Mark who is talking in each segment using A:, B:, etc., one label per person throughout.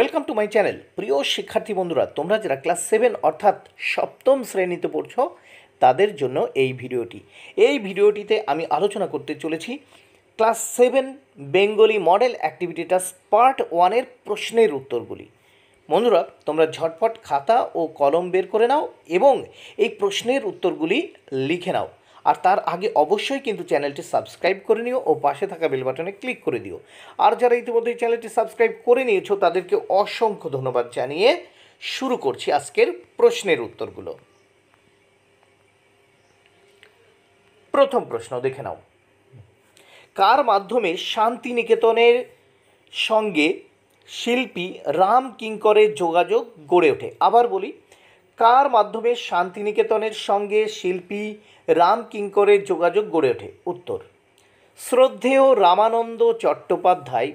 A: welcome to my channel প্রিয় শিক্ষার্থী বন্ধুরা তোমরা যারা ক্লাস সেভেন অর্থাৎ সপ্তম শ্রেণীতে পড়ছ তাদের জন্য এই ভিডিওটি এই ভিডিওটিতে আমি আলোচনা করতে চলেছি ক্লাস সেভেন বেঙ্গলি মডেল অ্যাক্টিভিটিটাস পার্ট ওয়ানের প্রশ্নের উত্তরগুলি বন্ধুরা তোমরা ঝটপট খাতা ও কলম বের করে নাও এবং এই প্রশ্নের উত্তরগুলি লিখে নাও আর তার আগে অবশ্যই কিন্তু চ্যানেলটি সাবস্ক্রাইব করে নিও ও পাশে থাকা বেল বাটনে ক্লিক করে দিও আর যারা ইতিমধ্যে চ্যানেলটি সাবস্ক্রাইব করে নিয়েছো তাদেরকে অসংখ্য ধন্যবাদ জানিয়ে শুরু করছি আজকের প্রশ্নের উত্তরগুলো প্রথম প্রশ্ন দেখে নাও কার মাধ্যমে শান্তিনিকেতনের সঙ্গে শিল্পী রাম কিঙ্করের যোগাযোগ গড়ে ওঠে আবার বলি তার মাধ্যমে শান্তিনিকেতনের সঙ্গে শিল্পী রাম কিঙ্করের যোগাযোগ গড়ে ওঠে উত্তর শ্রদ্ধেয় রামানন্দ চট্টোপাধ্যায়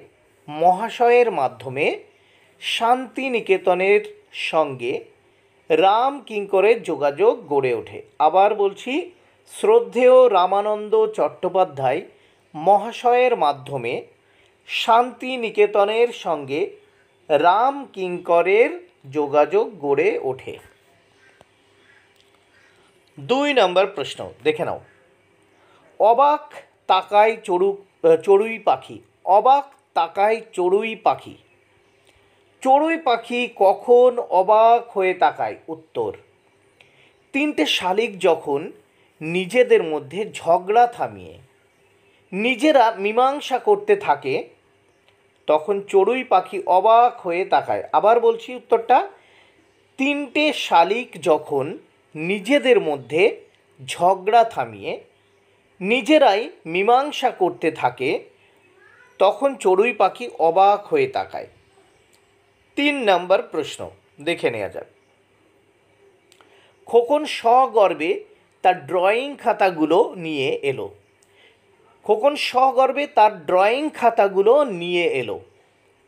A: মহাশয়ের মাধ্যমে শান্তিনিকেতনের সঙ্গে রাম কিঙ্করের যোগাযোগ গড়ে ওঠে আবার বলছি শ্রদ্ধেয় রামানন্দ চট্টোপাধ্যায় মহাশয়ের মাধ্যমে শান্তিনিকেতনের সঙ্গে রাম কিঙ্করের যোগাযোগ গড়ে ওঠে দুই নম্বর প্রশ্ন দেখে নাও অবাক তাকায় চড়ু চড়ুই পাখি অবাক তাকায় চড়ুই পাখি চড়ুই পাখি কখন অবাক হয়ে তাকায় উত্তর তিনটে শালিক যখন নিজেদের মধ্যে ঝগড়া থামিয়ে নিজেরা মীমাংসা করতে থাকে তখন চড়ুই পাখি অবাক হয়ে তাকায় আবার বলছি উত্তরটা তিনটে শালিক যখন নিজেদের মধ্যে ঝগড়া থামিয়ে নিজেরাই মীমাংসা করতে থাকে তখন চড়ুই পাখি অবাক হয়ে তাকায় তিন নম্বর প্রশ্ন দেখে নেওয়া যাক খোকন সগর্বে তার ড্রয়িং খাতাগুলো নিয়ে এলো খোকন সগর্বে তার ড্রয়িং খাতাগুলো নিয়ে এলো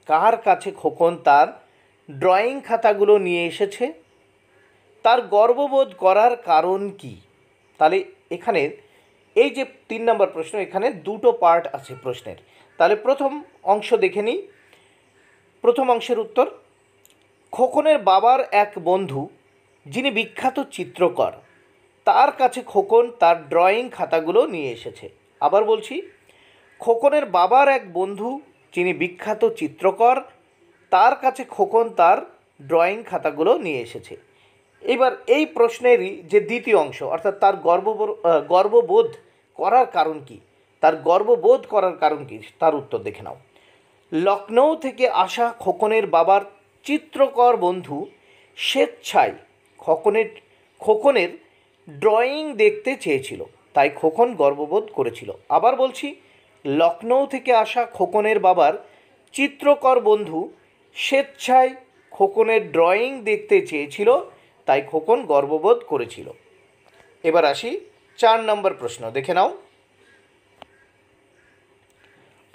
A: কার কাছে খোকন তার ড্রয়িং খাতাগুলো নিয়ে এসেছে তার গর্ববোধ করার কারণ কি তাহলে এখানে এই যে তিন নম্বর প্রশ্ন এখানে দুটো পার্ট আছে প্রশ্নের তাহলে প্রথম অংশ দেখে নিই প্রথম অংশের উত্তর খোকনের বাবার এক বন্ধু যিনি বিখ্যাত চিত্রকর তার কাছে খোকন তার ড্রয়িং খাতাগুলো নিয়ে এসেছে আবার বলছি খোকনের বাবার এক বন্ধু যিনি বিখ্যাত চিত্রকর তার কাছে খোকন তার ড্রয়িং খাতাগুলো নিয়ে এসেছে এবার এই প্রশ্নেরই যে দ্বিতীয় অংশ অর্থাৎ তার গর্ব গর্ববোধ করার কারণ কি তার গর্ববোধ করার কারণ কি তার উত্তর দেখে নাও লখনৌ থেকে আসা খোকনের বাবার চিত্রকর বন্ধু স্বেচ্ছায় খোকনের খোকনের ড্রয়িং দেখতে চেয়েছিল তাই খোকন গর্ববোধ করেছিল আবার বলছি লখনৌ থেকে আসা খোকনের বাবার চিত্রকর বন্ধু স্বেচ্ছায় খোকনের ড্রয়িং দেখতে চেয়েছিল তাই খোকন গর্ববোধ করেছিল এবার আসি চার নম্বর প্রশ্ন দেখে নাও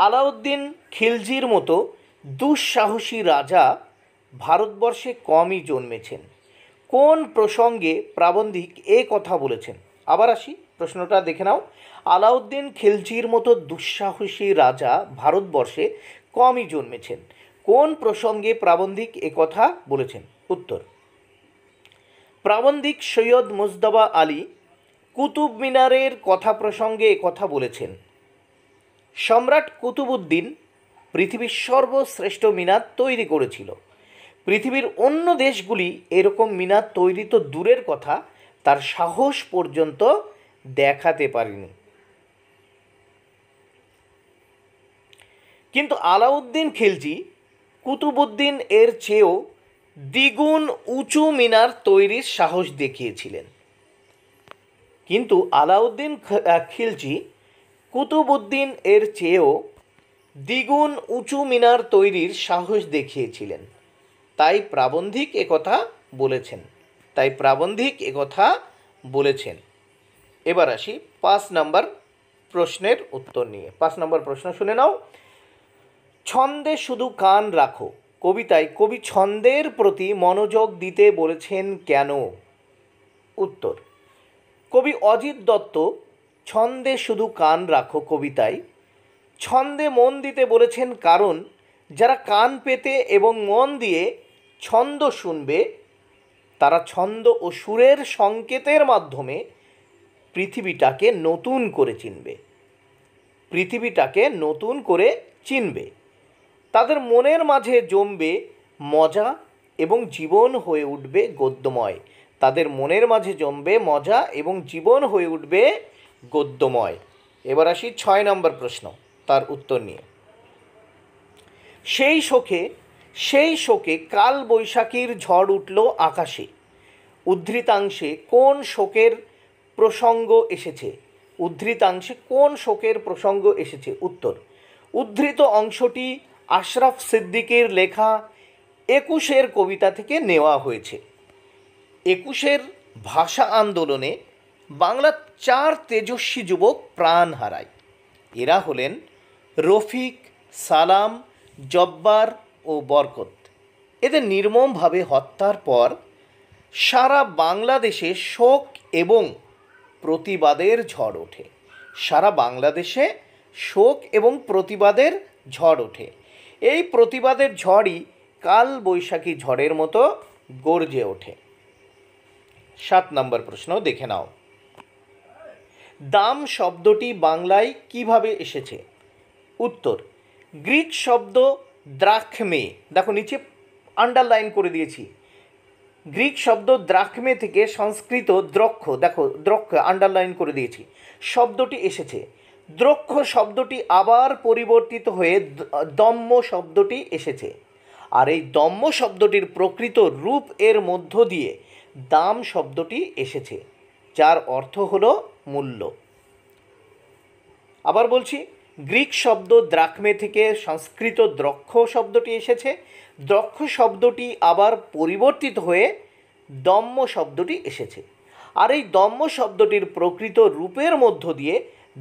A: আলাউদ্দিন খিলজির মতো দুঃসাহসী রাজা ভারতবর্ষে কমই জন্মেছেন কোন প্রসঙ্গে প্রাবন্ধিক এ কথা বলেছেন আবার আসি প্রশ্নটা দেখে নাও আলাউদ্দিন খিলজির মতো দুঃসাহসী রাজা ভারতবর্ষে কমই জন্মেছেন কোন প্রসঙ্গে প্রাবন্ধিক কথা বলেছেন উত্তর প্রাবন্ধিক সৈয়দ মুজদবা আলী কুতুব মিনারের কথা প্রসঙ্গে কথা বলেছেন সম্রাট কুতুবুদ্দিন পৃথিবীর সর্বশ্রেষ্ঠ মিনার তৈরি করেছিল পৃথিবীর অন্য দেশগুলি এরকম মিনার তৈরি তো দূরের কথা তার সাহস পর্যন্ত দেখাতে পারেনি কিন্তু আলাউদ্দিন খিলজি কুতুবুদ্দিন এর চেয়েও দ্বিগুণ উঁচু মিনার তৈরির সাহস দেখিয়েছিলেন কিন্তু আলাউদ্দিন খিলজি কুতুবুদ্দিন এর চেয়েও দ্বিগুণ উঁচু মিনার তৈরির সাহস দেখিয়েছিলেন তাই প্রাবন্ধিক একথা বলেছেন তাই প্রাবন্ধিক একথা বলেছেন এবার আসি পাঁচ নম্বর প্রশ্নের উত্তর নিয়ে পাঁচ নম্বর প্রশ্ন শুনে নাও ছন্দে শুধু কান রাখো কবিতায় কবি ছন্দের প্রতি মনোযোগ দিতে বলেছেন কেন উত্তর কবি অজিত দত্ত ছন্দে শুধু কান রাখো কবিতায় ছন্দে মন দিতে বলেছেন কারণ যারা কান পেতে এবং মন দিয়ে ছন্দ শুনবে তারা ছন্দ ও সুরের সংকেতের মাধ্যমে পৃথিবীটাকে নতুন করে চিনবে পৃথিবীটাকে নতুন করে চিনবে তাদের মনের মাঝে জমবে মজা এবং জীবন হয়ে উঠবে গদ্যময় তাদের মনের মাঝে জমবে মজা এবং জীবন হয়ে উঠবে গদ্যময় এবার আসি ছয় নম্বর প্রশ্ন তার উত্তর নিয়ে সেই শোকে সেই শোকে কাল বৈশাখীর ঝড় উঠল আকাশে উদ্ধৃতাংশে কোন শোকের প্রসঙ্গ এসেছে উদ্ধৃতাংশে কোন শোকের প্রসঙ্গ এসেছে উত্তর উদ্ধৃত অংশটি আশরাফ সিদ্দিকের লেখা একুশের কবিতা থেকে নেওয়া হয়েছে একুশের ভাষা আন্দোলনে বাংলার চার তেজস্বী যুবক প্রাণ হারায় এরা হলেন রফিক সালাম জব্বার ও বরকত এদের নির্মমভাবে হত্যার পর সারা বাংলাদেশে শোক এবং প্রতিবাদের ঝড় ওঠে সারা বাংলাদেশে শোক এবং প্রতিবাদের ঝড় ওঠে এই প্রতিবাদের ঝড়ই কাল বৈশাখী ঝড়ের মতো গর্জে ওঠে সাত নম্বর প্রশ্ন দেখে নাও দাম শব্দটি বাংলায় কিভাবে এসেছে উত্তর গ্রিক শব্দ দ্রাক্ষমে দেখো নিচে আন্ডারলাইন করে দিয়েছি গ্রিক শব্দ দ্রাক্ষমে থেকে সংস্কৃত দ্রক্ষ দেখো দ্রক্ষ আন্ডারলাইন করে দিয়েছি শব্দটি এসেছে দ্রক্ষ শব্দটি আবার পরিবর্তিত হয়ে দম্ম শব্দটি এসেছে আর এই দম্ম শব্দটির প্রকৃত রূপ এর মধ্য দিয়ে দাম শব্দটি এসেছে যার অর্থ হল মূল্য আবার বলছি গ্রিক শব্দ দ্রাক্মে থেকে সংস্কৃত দ্রক্ষ শব্দটি এসেছে দ্রক্ষ শব্দটি আবার পরিবর্তিত হয়ে দম্ম শব্দটি এসেছে আর এই দম্ম শব্দটির প্রকৃত রূপের মধ্য দিয়ে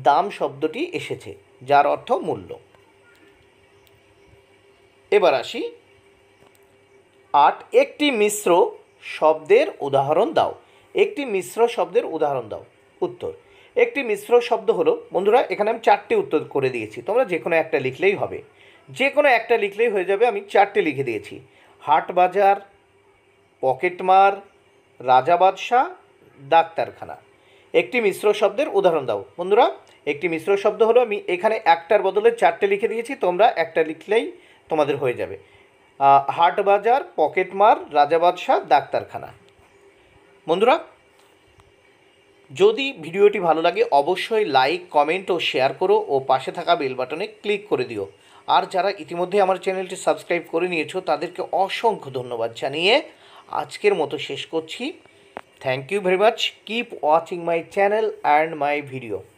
A: দাম শব্দটি এসেছে যার অর্থ মূল্য এবার আসি আট একটি মিশ্র শব্দের উদাহরণ দাও একটি মিশ্র শব্দের উদাহরণ দাও উত্তর একটি মিশ্র শব্দ হলো বন্ধুরা এখানে আমি চারটি উত্তর করে দিয়েছি তোমরা যে কোনো একটা লিখলেই হবে যে কোনো একটা লিখলেই হয়ে যাবে আমি চারটে লিখে দিয়েছি হাট বাজার পকেটমার রাজাবাদশাহ ডাক্তারখানা একটি মিশ্র শব্দের উদাহরণ দাও বন্ধুরা একটি মিশ্র শব্দ হলো আমি এখানে একটার বদলে চারটে লিখে দিয়েছি তোমরা একটা লিখলেই তোমাদের হয়ে যাবে হাট বাজার পকেটমার রাজা বাদশাহ ডাক্তারখানা বন্ধুরা যদি ভিডিওটি ভালো লাগে অবশ্যই লাইক কমেন্ট ও শেয়ার করো ও পাশে থাকা বেল বাটনে ক্লিক করে দিও আর যারা ইতিমধ্যে আমার চ্যানেলটি সাবস্ক্রাইব করে নিয়েছো তাদেরকে অসংখ্য ধন্যবাদ জানিয়ে আজকের মতো শেষ করছি thank you very much keep watching my channel and my video